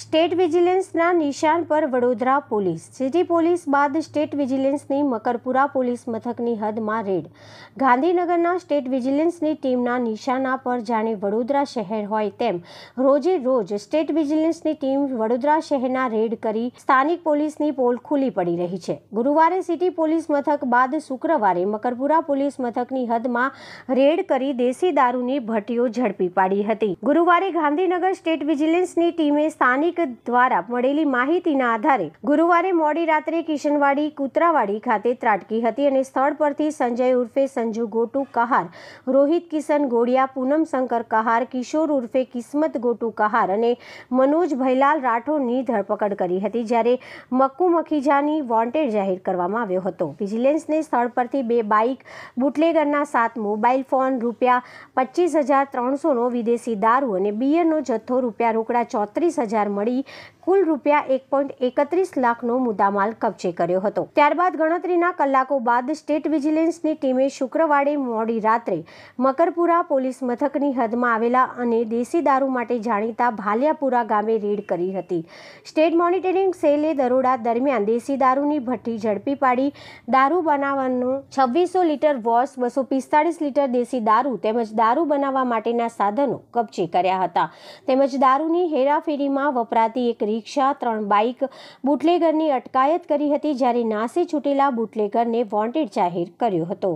state વિજિલન્સના નિશાન પર વડોદરા પોલીસ સિટી પોલીસ બાદ સ્ટેટ વિજિલન્સની મકરપુરા પોલીસ મથકની હદમાં રેડ ગાંધીનગરના સ્ટેટ વિજિલન્સની ટીમના નિશાના પર જાણે વડોદરા શહેર હોય તેમ રોજે રોજ સ્ટેટ વિજિલન્સની ટીમ વડોદરા શહેરના રેડ કરી સ્થાનિક પોલીસની પોલ ખુલ્લી પડી રહી છે ગુરુવારે સિટી પોલીસ મથક બાદ શુક્રવારે મકરપુરા પોલીસ મથકની હદમાં રેડ કરી દેશી દારૂની ભટ્ટીઓ ઝડપી પાડી હતી ગુરુવારે ગાંધીનગર સ્ટેટ વિજિલન્સની ટીમે સ્થાનિક સ્થાનિક દ્વારા મળેલી માહિતીના આધારે ગુરુવારે મોડી રાત્રે કિશનવાડી કુતરાવાડી ખાતે ત્રાટકી હતી અને સ્થળ પરથી સંજય ઉર્ફે સંજુ ગોટુ કહાર રોહિત કિશન ગોડિયા પૂનમ શંકર કહાર કિશોર ઉર્ફે કિસ્મત ગોટુ કહાર અને મનોજ ભૈલાલ રાઠોડની ધરપકડ કરી હતી જ્યારે મક્કુ મખીજાની વોન્ટેડ જાહેર કરવામાં આવ્યો હતો વિજિલન્સને સ્થળ પરથી બે બાઇક બુટલેગરના સાત મોબાઈલ ફોન રૂપિયા પચીસ હજાર ત્રણસોનો વિદેશી દારૂ અને બિયરનો જથ્થો રૂપિયા રોકડા ચોત્રીસ હજાર મળી કુલ રૂપિયા એક પોઈન્ટ એકત્રીસ લાખનો મુદ્દામાલ કબજે કર્યો હતો ત્યારબાદ ગણતરીના કલાકો બાદ સ્ટેટ વિજિલન્સની ટીમે શુક્રવારે મોડી રાત્રે મકરપુરા પોલીસ મથકની હદમાં આવેલા અને દેશી દારૂ માટે જાણીતા ભાલિયાપુરા ગામે રેડ કરી હતી સ્ટેટ મોનિટરિંગ સેલે દરોડા દરમિયાન દેશી દારૂની ભઠ્ઠી ઝડપી પાડી દારૂ બનાવવાનું છવ્વીસો લીટર વોશ બસો પિસ્તાળીસ લીટર દેશી દારૂ તેમજ દારૂ બનાવવા માટેના સાધનો કબજે કર્યા હતા તેમજ દારૂની હેરાફેરીમાં અપરાધી એક રિક્ષા ત્રણ બાઇક બુટલેગરની અટકાયત કરી હતી જ્યારે નાસી છૂટેલા બુટલેગરને વોન્ટેડ જાહેર કર્યો હતો